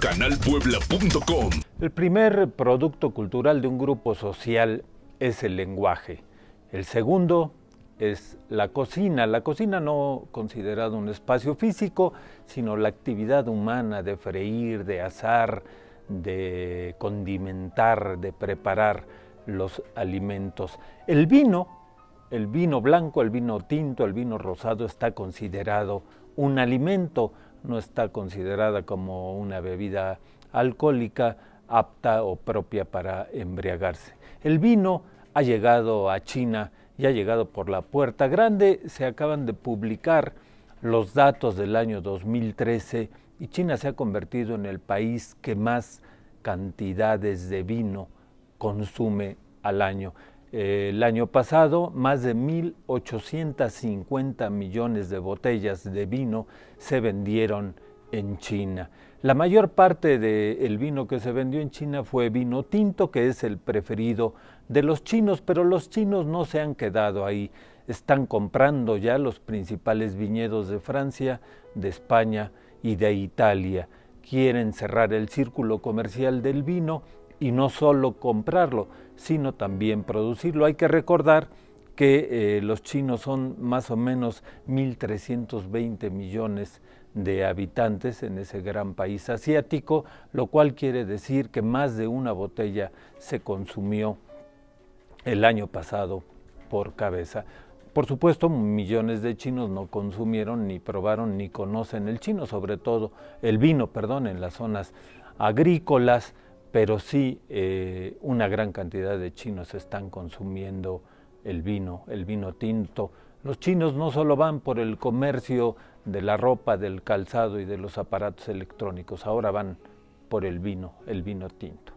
canalpuebla.com. El primer producto cultural de un grupo social es el lenguaje. El segundo es la cocina. La cocina no considerada un espacio físico, sino la actividad humana de freír, de asar, de condimentar, de preparar los alimentos. El vino, el vino blanco, el vino tinto, el vino rosado está considerado un alimento, no está considerada como una bebida alcohólica apta o propia para embriagarse. El vino ha llegado a China y ha llegado por la puerta grande. Se acaban de publicar los datos del año 2013 y China se ha convertido en el país que más cantidades de vino consume al año el año pasado, más de 1.850 millones de botellas de vino se vendieron en China. La mayor parte del vino que se vendió en China fue vino tinto, que es el preferido de los chinos, pero los chinos no se han quedado ahí. Están comprando ya los principales viñedos de Francia, de España y de Italia. Quieren cerrar el círculo comercial del vino y no solo comprarlo, sino también producirlo. Hay que recordar que eh, los chinos son más o menos 1.320 millones de habitantes en ese gran país asiático, lo cual quiere decir que más de una botella se consumió el año pasado por cabeza. Por supuesto, millones de chinos no consumieron, ni probaron, ni conocen el chino, sobre todo el vino, perdón, en las zonas agrícolas, pero sí eh, una gran cantidad de chinos están consumiendo el vino, el vino tinto. Los chinos no solo van por el comercio de la ropa, del calzado y de los aparatos electrónicos, ahora van por el vino, el vino tinto.